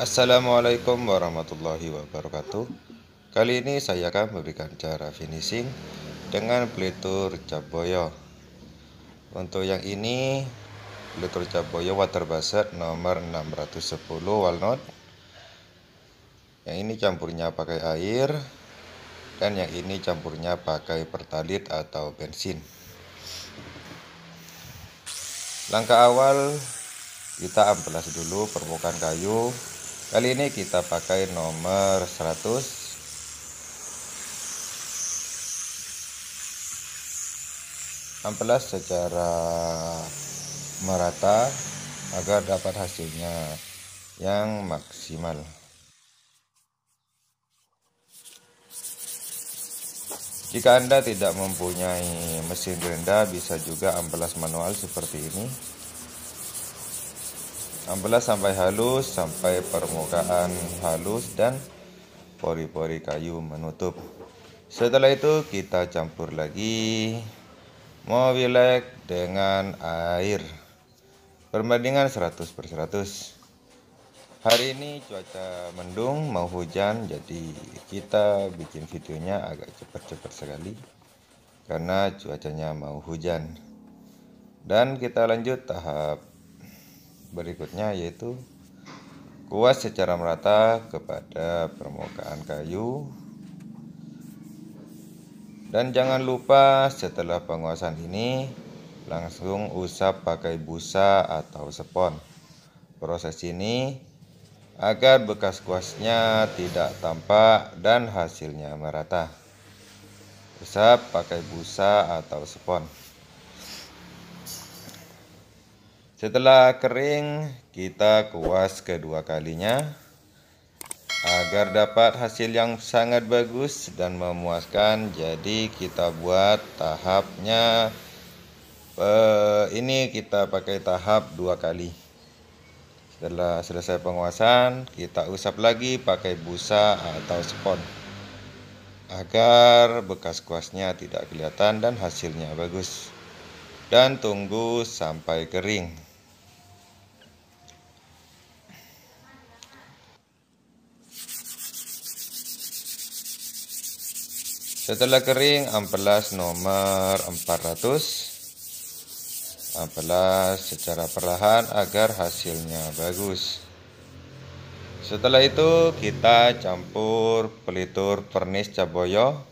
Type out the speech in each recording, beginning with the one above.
Assalamualaikum warahmatullahi wabarakatuh Kali ini saya akan memberikan cara finishing dengan pelitur caboyo Untuk yang ini pelitur caboyo water basset nomor 610 walnut Yang ini campurnya pakai air Dan yang ini campurnya pakai pertalit atau bensin Langkah awal kita amplas dulu permukaan kayu Kali ini kita pakai nomor 100 amplas secara merata agar dapat hasilnya yang maksimal jika anda tidak mempunyai mesin gerinda bisa juga amplas manual seperti ini ambelas sampai halus sampai permukaan halus dan pori-pori kayu menutup setelah itu kita campur lagi mobilek dengan air perbandingan 100 per 100 hari ini cuaca mendung mau hujan jadi kita bikin videonya agak cepat-cepat sekali karena cuacanya mau hujan dan kita lanjut tahap berikutnya yaitu kuas secara merata kepada permukaan kayu dan jangan lupa setelah penguasan ini langsung usap pakai busa atau sepon proses ini agar bekas kuasnya tidak tampak dan hasilnya merata usap pakai busa atau sepon Setelah kering, kita kuas kedua kalinya agar dapat hasil yang sangat bagus dan memuaskan. Jadi kita buat tahapnya eh, ini kita pakai tahap dua kali. Setelah selesai penguasan, kita usap lagi pakai busa atau spon agar bekas kuasnya tidak kelihatan dan hasilnya bagus. Dan tunggu sampai kering. Setelah kering, amplas nomor 400. Amplas secara perlahan agar hasilnya bagus. Setelah itu, kita campur pelitur pernis caboyo.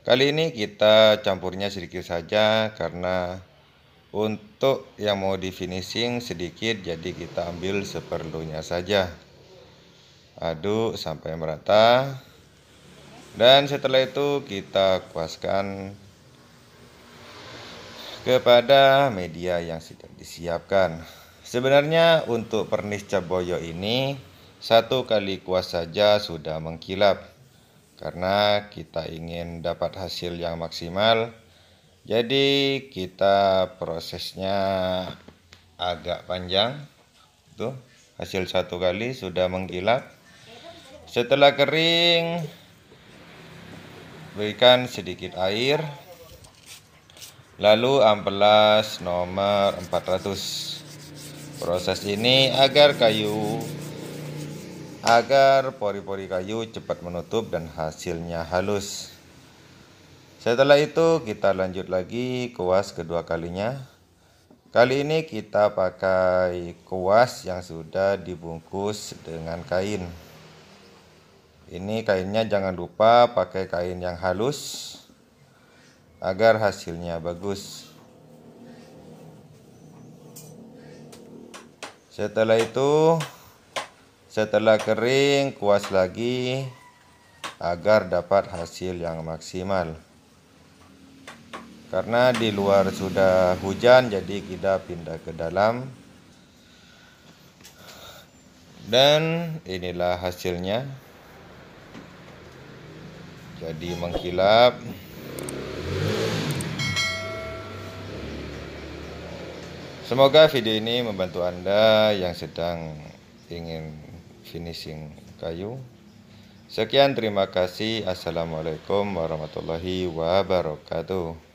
Kali ini kita campurnya sedikit saja karena untuk yang mau di finishing sedikit jadi kita ambil seperlunya saja. Aduk sampai merata dan setelah itu kita kuaskan kepada media yang sudah disiapkan sebenarnya untuk pernis caboyo ini satu kali kuas saja sudah mengkilap karena kita ingin dapat hasil yang maksimal jadi kita prosesnya agak panjang tuh hasil satu kali sudah mengkilap setelah kering berikan sedikit air lalu amplas nomor 400 proses ini agar kayu agar pori-pori kayu cepat menutup dan hasilnya halus setelah itu kita lanjut lagi kuas kedua kalinya kali ini kita pakai kuas yang sudah dibungkus dengan kain ini kainnya jangan lupa pakai kain yang halus agar hasilnya bagus setelah itu setelah kering kuas lagi agar dapat hasil yang maksimal karena di luar sudah hujan jadi kita pindah ke dalam dan inilah hasilnya jadi mengkilap Semoga video ini membantu Anda yang sedang ingin finishing kayu. Sekian, terima kasih. Assalamualaikum warahmatullahi wabarakatuh.